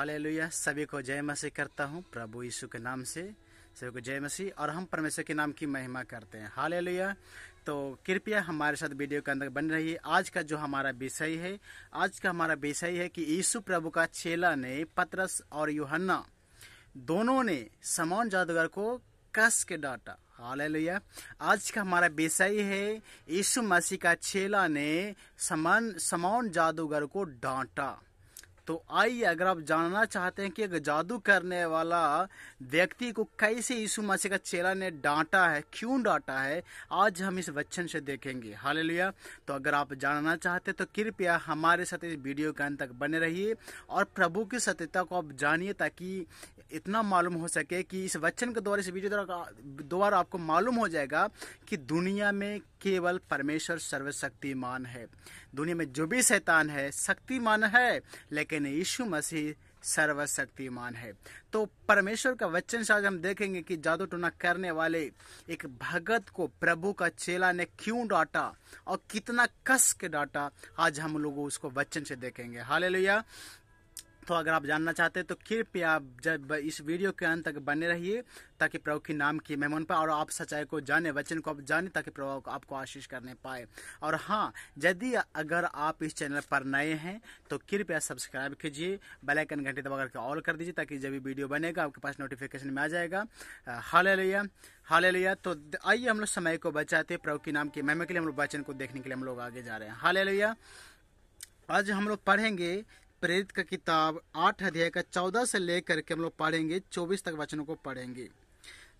हाल लोहिया सभी को जय मसीह करता हूँ प्रभु यीशु के नाम से सभी को जय मसीह और हम परमेश्वर के नाम की महिमा करते हैं हाल लोहिया तो कृपया हमारे साथ वीडियो के अंदर बन है आज का जो हमारा विषय है आज का हमारा विषय है कि यीशु प्रभु का चेला ने पतरस और युहन्ना दोनों ने समान जादूगर को कस के डांटा हालेलुया आज का हमारा विषय है यीशु मसीह का चेला ने समान समान जादूगर को डांटा तो आइए अगर आप जानना चाहते हैं कि एक जादू करने वाला व्यक्ति को कैसे यीशु मसीह का चेला ने डांटा है क्यों डांटा है आज हम इस वचन से देखेंगे हाल तो अगर आप जानना चाहते तो कृपया हमारे साथ इस वीडियो के अंत तक बने रहिए और प्रभु की सत्यता को आप जानिए ताकि इतना मालूम हो सके कि इस वचन के द्वारा इस वीडियो द्वारा आपको मालूम हो जाएगा कि दुनिया में केवल परमेश्वर सर्वशक्तिमान है दुनिया में जो भी शैतान है शक्तिमान है लेकिन लेकिन यीशु मसीह सर्वशक्तिमान है तो परमेश्वर का वचन से आज हम देखेंगे कि जादू टोना करने वाले एक भगत को प्रभु का चेला ने क्यों डांटा और कितना कस के डांटा आज हम लोग उसको वचन से देखेंगे हाल दोस्तों अगर आप जानना चाहते हैं तो कृपया आप जब इस वीडियो के अंत तक बने रहिए ताकि प्रभु के नाम की मेहमान पाए और आप सच्चाई को जाने वचन को आप जाने ताकि प्रभु आपको आशीष करने पाए और हाँ यदि अगर आप इस चैनल पर नए हैं तो कृपया सब्सक्राइब कीजिए बेलाइकन घंटे दबा करके ऑल कर दीजिए ताकि जब भी वीडियो बनेगा आपके पास नोटिफिकेशन में आ जाएगा हाल लिया हाल लिया तो आइए हम लोग समय को बचाते प्रभु के नाम की महिमा के लिए हम लोग वचन को देखने के लिए हम लोग आगे जा रहे हैं हाल लिया आज हम लोग पढ़ेंगे प्रेरित का किताब आठ अध्याय का चौदह से लेकर के हम लोग पढ़ेंगे चौबीस तक वचनों को पढ़ेंगे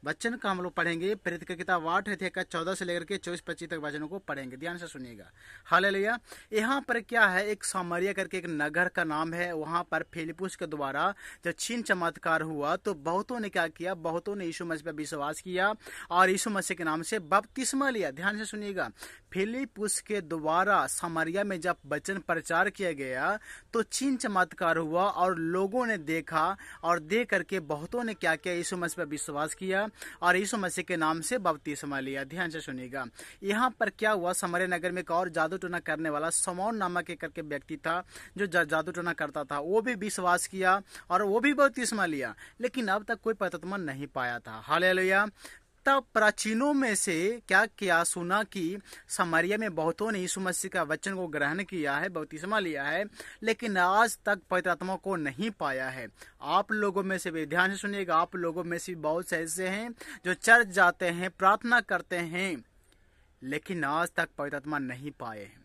वचन का हम लोग पढ़ेंगे प्रेत का किताब आठ अध्याय का चौदह से लेकर के चौबीस पच्चीस तक वचनों को पढ़ेंगे ध्यान से सुनिएगा हाल लिया यहाँ पर क्या है एक सामरिया करके एक नगर का नाम है वहां पर फिलिपुस के द्वारा जब छीन चमत्कार हुआ तो बहुतों ने क्या किया बहुतों ने यीशु मसीह पर विश्वास किया और यीशु मसीह के नाम से बपतिस्मा लिया ध्यान से सुनिएगा फिलिपुस के द्वारा सामरिया में जब वचन प्रचार किया गया तो छीन चमत्कार हुआ और लोगों ने देखा और देख करके बहुतों ने क्या किया यीशु मसीह पर विश्वास किया और यीशु मसीह के नाम से बपतिस्मा लिया ध्यान से सुनिएगा यहाँ पर क्या हुआ समरे नगर में एक और जादू टोना करने वाला समौन नामक एक करके व्यक्ति था जो जादू टोना करता था वो भी विश्वास किया और वो भी बपती लिया लेकिन अब तक कोई पतत्मा नहीं पाया था हाल तब प्राचीनों में से क्या किया सुना कि समरिया में बहुतों ने यीशु मसीह का वचन को ग्रहण किया है समा लिया है लेकिन आज तक पवित्र आत्मा को नहीं पाया है आप लोगों में से भी ध्यान से सुनिएगा आप लोगों में से बहुत से ऐसे हैं जो चर्च जाते हैं प्रार्थना करते हैं लेकिन आज तक पवित्र आत्मा नहीं पाए हैं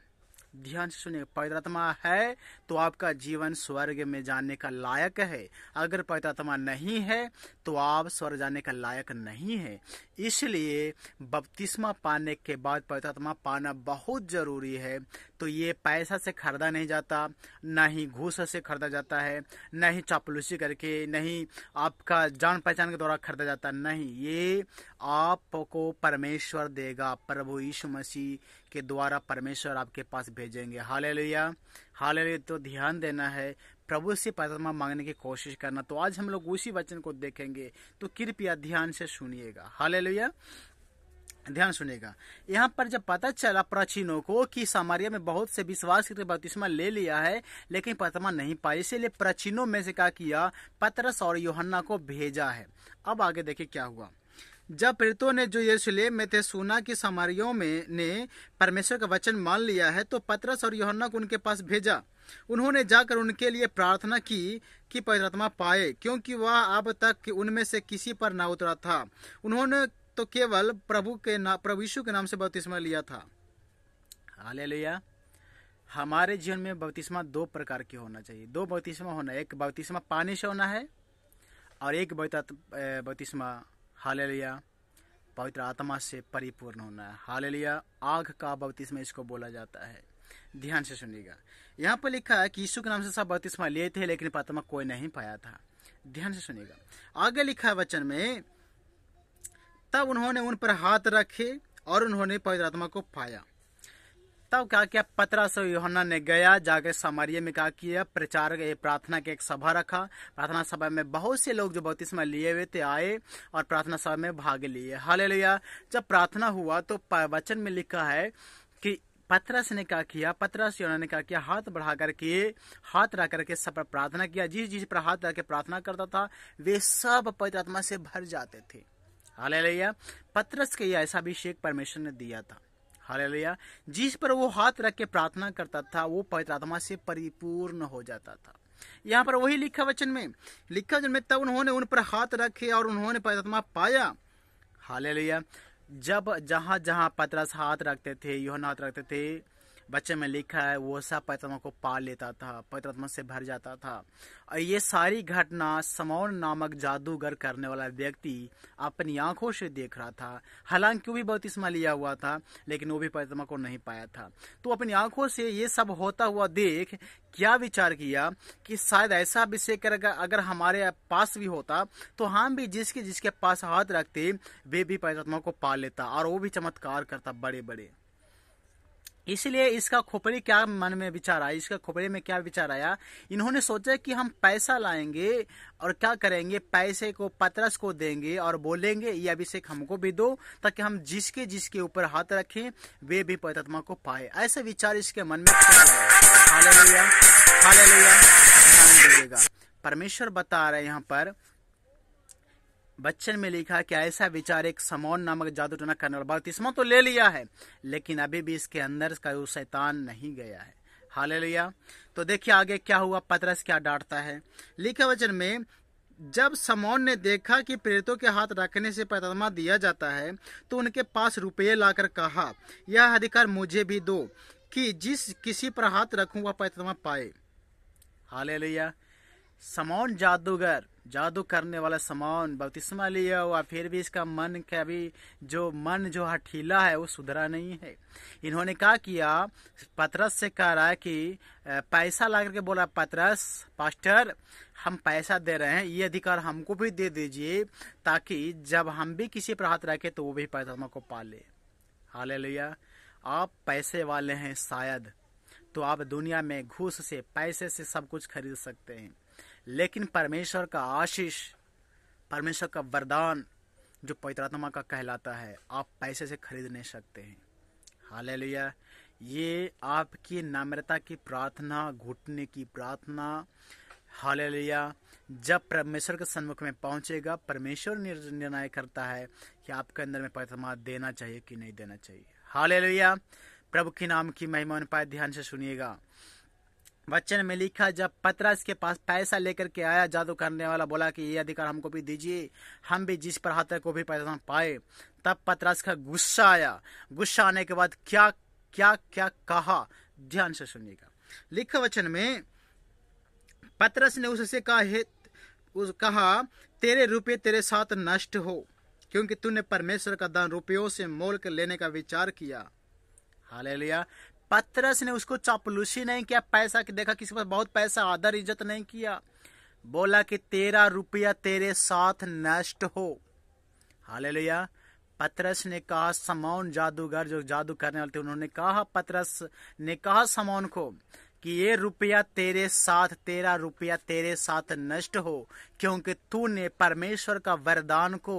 ध्यान से सुनिए पवित्र आत्मा है तो आपका जीवन स्वर्ग में जाने का लायक है अगर पवित्र आत्मा नहीं है तो आप स्वर्ग जाने का लायक नहीं है इसलिए बपतिस्मा पाने के बाद पवित्रात्मा पाना बहुत जरूरी है तो ये पैसा से खरीदा नहीं जाता ना ही घूस से खरीदा जाता है ना ही चापलूसी करके नहीं आपका जान पहचान के द्वारा खरीदा जाता नहीं ये आपको परमेश्वर देगा प्रभु यीशु मसीह के द्वारा परमेश्वर आपके पास भेजेंगे हाल लिया हाल तो ध्यान देना है प्रभु से परिक्रमा मांगने की कोशिश करना तो आज हम लोग उसी वचन को देखेंगे तो कृपया ध्यान से सुनिएगा हाल ध्यान सुनेगा यहाँ पर जब पता चला प्राचीनों को कि सामारिया में बहुत से विश्वास बपतिस्मा ले लिया है लेकिन पतमा नहीं पाई इसीलिए प्राचीनों में से क्या किया पतरस और योहन्ना को भेजा है अब आगे देखिए क्या हुआ जब प्रेतों ने जो यरूशलेम में थे सुना कि सामारियों में ने परमेश्वर का वचन मान लिया है तो पतरस और योहन्ना को उनके पास भेजा उन्होंने जाकर उनके लिए प्रार्थना की कि पवित्रात्मा पाए क्योंकि वह अब तक उनमें से किसी पर ना उतरा था उन्होंने तो केवल प्रभु के ना प्रभु यीशु के नाम से बपतिस्मा लिया था लिया हमारे जीवन में बपतिस्मा दो प्रकार के होना चाहिए दो बपतिस्मा होना एक बपतिस्मा पानी से होना है और एक बपतिस्मा लिया पवित्र आत्मा से परिपूर्ण होना है लिया आग का बपतिस्मा इसको बोला जाता है ध्यान से सुनिएगा यहाँ पर लिखा है कि यीशु के नाम से सब बपतिस्मा लिए थे लेकिन पतमा कोई नहीं पाया था ध्यान से सुनिएगा आगे लिखा है वचन में तब उन्होंने उन पर हाथ रखे और उन्होंने पवित्र आत्मा को पाया तब क्या किया पत्रा से योहना ने गया जाकर सामारिया में क्या किया प्रचार प्रार्थना के एक सभा रखा प्रार्थना सभा में बहुत से लोग जो बपतिस्मा लिए हुए थे आए और प्रार्थना सभा में भाग लिए हाल जब प्रार्थना हुआ तो वचन में लिखा है कि पतरस ने क्या किया पतरस योना ने क्या किया हाथ बढ़ा करके हाथ रख करके सब पर प्रार्थना किया जिस जिस पर हाथ रख के प्रार्थना करता था वे सब पवित्र आत्मा से भर जाते थे हाल पतरस के यह ऐसा अभिषेक परमेश्वर ने दिया था हाल जिस पर वो हाथ रख के प्रार्थना करता था वो पवित्र आत्मा से परिपूर्ण हो जाता था यहाँ पर वही लिखा वचन में लिखा वचन में तब उन्होंने उन पर हाथ रखे और उन्होंने पवित्र आत्मा पाया हाल जब जहाँ जहाँ पतरस हाथ रखते थे यूहन हाथ रखते थे बच्चे में लिखा है वो सब पैतरमा को पा लेता था पैतरमा से भर जाता था और ये सारी घटना समौर नामक जादूगर करने वाला व्यक्ति अपनी आंखों से देख रहा था हालांकि वो भी इसमें लिया हुआ था लेकिन वो भी पैतरमा को नहीं पाया था तो अपनी आंखों से ये सब होता हुआ देख क्या विचार किया कि शायद ऐसा विषय कर अगर हमारे पास भी होता तो हम भी जिसके जिसके पास हाथ रखते वे भी पैतरमा को पा लेता और वो भी चमत्कार करता बड़े बड़े इसलिए इसका खोपड़ी क्या मन में विचार आया इसका खोपड़ी में क्या विचार आया इन्होंने सोचा कि हम पैसा लाएंगे और क्या करेंगे पैसे को पतरस को देंगे और बोलेंगे ये अभिषेक हमको भी दो ताकि हम जिसके जिसके ऊपर हाथ रखें वे भी पवित्रत्मा को पाए ऐसे विचार इसके मन में हालेलुया परमेश्वर बता रहे यहाँ पर बच्चन में लिखा कि ऐसा विचार एक समौन नामक जादू टोना करने वाला बपतिस्मा तो ले लिया है लेकिन अभी भी इसके अंदर का वो शैतान नहीं गया है हाल लिया तो देखिए आगे क्या हुआ पतरस क्या डांटता है लिखे वचन में जब समौन ने देखा कि प्रेरितों के हाथ रखने से पैतमा दिया जाता है तो उनके पास रुपये लाकर कहा यह अधिकार मुझे भी दो कि जिस किसी पर हाथ रखूं वह पैतमा पाए हाल लिया समान जादूगर जादू करने वाला सामान बपतिस्मा लिया हुआ फिर भी इसका मन का भी जो मन जो हठीला है वो सुधरा नहीं है इन्होंने क्या किया पतरस से कह रहा है कि पैसा ला करके बोला पतरस पास्टर हम पैसा दे रहे हैं ये अधिकार हमको भी दे दीजिए ताकि जब हम भी किसी पर हाथ रखें तो वो भी पैसा को पाले हाल आप पैसे वाले हैं शायद तो आप दुनिया में घूस से पैसे से सब कुछ खरीद सकते हैं लेकिन परमेश्वर का आशीष परमेश्वर का वरदान जो पवित्रात्मा का कहलाता है आप पैसे से खरीद नहीं सकते हैं हाल ये आपकी नम्रता की प्रार्थना घुटने की प्रार्थना हाल जब परमेश्वर के सन्मुख में पहुंचेगा परमेश्वर निर्णय करता है कि आपके अंदर में आत्मा देना चाहिए कि नहीं देना चाहिए हाल प्रभु के नाम की महिमा पाए ध्यान से सुनिएगा वचन में लिखा जब पतरस के पास पैसा लेकर के आया जादू करने वाला बोला कि ये अधिकार हमको भी दीजिए हम भी जिस पर हाथ को भी पैसा पाए तब पतरस का गुस्सा आया गुस्सा आने के बाद क्या क्या क्या कहा ध्यान से सुनिएगा लिखा वचन में पतरस ने उससे कहा हे उस कहा तेरे रुपये तेरे साथ नष्ट हो क्योंकि तूने परमेश्वर का दान रुपयों से मोल कर लेने का विचार किया हाल लिया पत्रस ने उसको चापलूसी नहीं किया पैसा कि देखा किसी पास बहुत पैसा आदर इज्जत नहीं किया बोला कि तेरा रुपया तेरे साथ नष्ट हो हाल लोया पतरस ने कहा समौन जादूगर जो जादू करने वाले थे उन्होंने कहा पतरस ने कहा समौन को कि ये रुपया तेरे साथ तेरा रुपया तेरे साथ नष्ट हो क्योंकि तूने परमेश्वर का वरदान को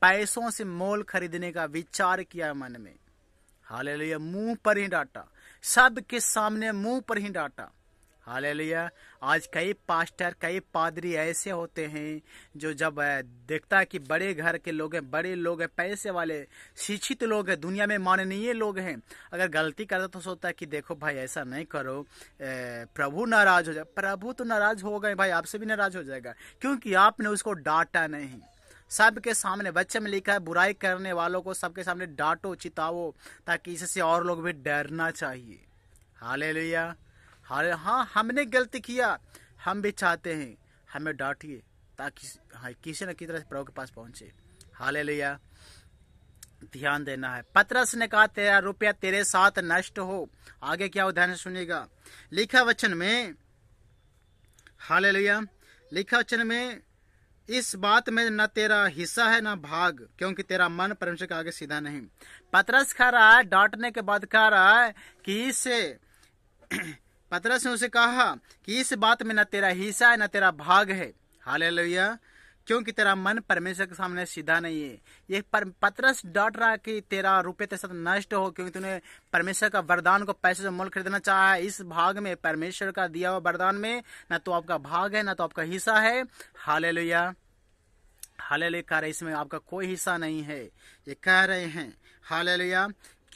पैसों से मोल खरीदने का विचार किया मन में हाल मुंह पर ही डांटा सबके सामने मुंह पर ही डांटा हालेलुया आज कई पास्टर कई पादरी ऐसे होते हैं जो जब देखता है कि बड़े घर के लोग हैं बड़े लोग हैं पैसे वाले शिक्षित लोग हैं दुनिया में माननीय लोग हैं अगर गलती करता तो सोचता है कि देखो भाई ऐसा नहीं करो प्रभु नाराज हो जाए प्रभु तो नाराज हो गए भाई आपसे भी नाराज हो जाएगा क्योंकि आपने उसको डांटा नहीं सबके सामने बच्चे में लिखा है बुराई करने वालों को सबके सामने डांटो चिताओ ताकि इससे और लोग भी डरना चाहिए हाले लिया हाल हाँ हमने गलती किया हम भी चाहते हैं हमें डांटिए ताकि हाँ किसी न किसी तरह से प्रभु के पास पहुंचे हाल लिया ध्यान देना है पत्रस ने कहा तेरा रुपया तेरे साथ नष्ट हो आगे क्या उदाहरण सुनेगा लिखा वचन में हाल लिखा वचन में इस बात में न तेरा हिस्सा है न भाग क्योंकि तेरा मन परमेश्वर के आगे सीधा नहीं पतरस खा रहा है डांटने के बाद खा रहा है कि इसे पतरस ने उसे कहा कि इस बात में न तेरा हिस्सा है न तेरा भाग है हाल लोहिया क्योंकि तेरा मन परमेश्वर के सामने सीधा नहीं है ये पर पत्रस डांट रहा कि तेरा रुपये तेरे साथ नष्ट हो क्योंकि तूने परमेश्वर का वरदान को पैसे से मोल खरीदना चाहा है इस भाग में परमेश्वर का दिया हुआ वरदान में ना तो आपका भाग है ना तो आपका हिस्सा है हाले लोहिया हाले रहे इसमें आपका कोई हिस्सा नहीं है ये कह रहे हैं हाले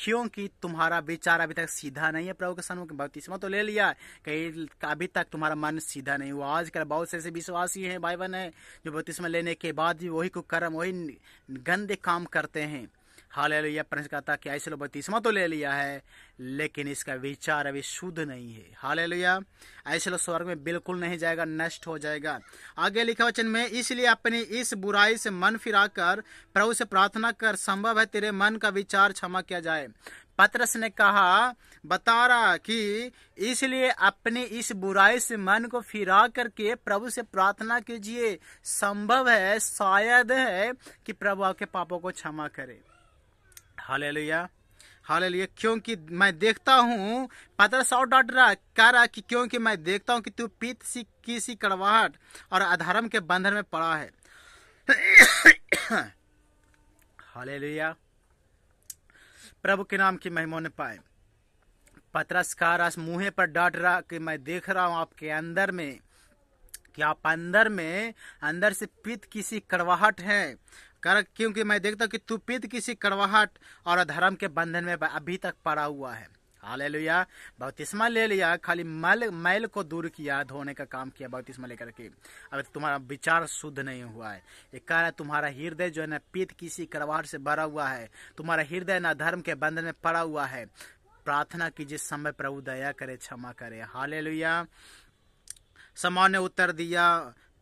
क्योंकि तुम्हारा विचार अभी तक सीधा नहीं है प्रभु के सन्मुख बपतिस्मा तो ले लिया कई कहीं अभी तक तुम्हारा मन सीधा नहीं हुआ आजकल बहुत से ऐसे विश्वासी हैं भाई बहन है जो बपतिस्मा लेने के बाद भी वही कुकर्म वही गंदे काम करते हैं हाल लोहिया प्रश्न कहता कि ऐसे लोग बत्तीसवा तो ले लिया है लेकिन इसका विचार अभी शुद्ध नहीं है हाल लोहिया ऐसे लोग स्वर्ग में बिल्कुल नहीं जाएगा नष्ट हो जाएगा आगे लिखा वचन में इसलिए अपनी इस बुराई से मन फिराकर प्रभु से प्रार्थना कर संभव है तेरे मन का विचार क्षमा किया जाए पत्रस ने कहा बता रहा कि इसलिए अपने इस बुराई से मन को फिरा करके प्रभु से प्रार्थना कीजिए संभव है शायद है कि प्रभु आपके पापों को क्षमा करे हाल हालेलुया क्योंकि मैं देखता हूँ पत्र और डॉट रहा कह रहा कि क्योंकि मैं देखता हूँ कि तू पीत सी किसी कड़वाहट और अधर्म के बंधन में पड़ा है हालेलुया प्रभु के नाम की महिमा ने पाए पतरस का रस मुहे पर डांट रहा कि मैं देख रहा हूँ आपके अंदर में कि आप अंदर में अंदर से पित किसी कड़वाहट है कर क्योंकि मैं देखता हूँ कि तू पिद किसी कड़वाहट और अधर्म के बंधन में अभी तक पड़ा हुआ है हाले लिया बपतिस्मा ले लिया खाली मैल मैल को दूर किया धोने का काम किया बपतिस्मा लेकर के अब तो तुम्हारा विचार शुद्ध नहीं हुआ है ये कह रहा है तुम्हारा हृदय जो है ना पीत किसी करवाहट से भरा हुआ है तुम्हारा हृदय ना धर्म के बंधन में पड़ा हुआ है प्रार्थना कीजिए समय प्रभु दया करे क्षमा करे हाले सामान्य उत्तर दिया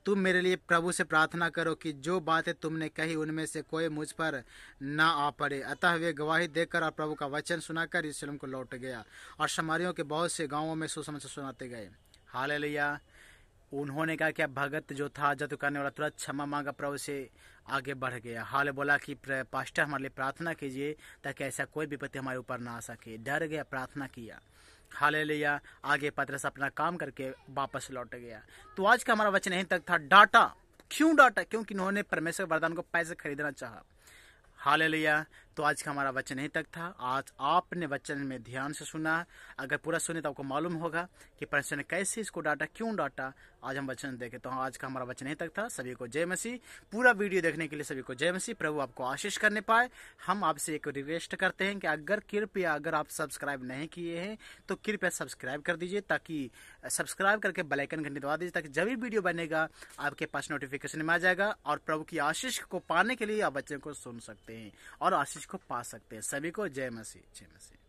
तुम मेरे लिए प्रभु से प्रार्थना करो कि जो बातें तुमने कही उनमें से कोई मुझ पर ना आ पड़े अतः वे गवाही देकर और प्रभु का वचन सुनाकर यरूशलेम को लौट गया और समारियों के बहुत से गांवों में सुसमाचार सुनाते गए हाल लिया उन्होंने कहा कि भगत जो था जतु करने वाला तुरंत क्षमा मांगा प्रभु से आगे बढ़ गया हाल बोला कि पास्टर हमारे लिए प्रार्थना कीजिए ताकि ऐसा कोई विपत्ति हमारे ऊपर ना आ सके डर गया प्रार्थना किया हाले लिया आगे पत्रस अपना काम करके वापस लौट गया तो आज का हमारा वचन यहीं तक था डाटा क्यों डाटा क्योंकि उन्होंने परमेश्वर वरदान को पैसे खरीदना चाहा हाले लिया तो आज का हमारा वचन यहीं तक था आज आपने वचन में ध्यान से सुना अगर पूरा सुने तो आपको मालूम होगा कि परमेश्वर ने कैसे इसको डाटा क्यों डाटा आज हम वचन देखे तो हाँ, आज का हमारा वचन यहीं तक था सभी को जय मसीह पूरा वीडियो देखने के लिए सभी को जय मसीह प्रभु आपको आशीष करने पाए हम आपसे एक रिक्वेस्ट करते हैं कि अगर कृपया अगर आप सब्सक्राइब नहीं किए हैं तो कृपया सब्सक्राइब कर दीजिए ताकि सब्सक्राइब करके बेलाइकन घंटी दबा दीजिए ताकि जब भी वीडियो बनेगा आपके पास नोटिफिकेशन में आ जाएगा और प्रभु की आशीष को पाने के लिए आप बच्चे को सुन सकते हैं और आशीष को पा सकते हैं सभी को जय मसीह जय मसीह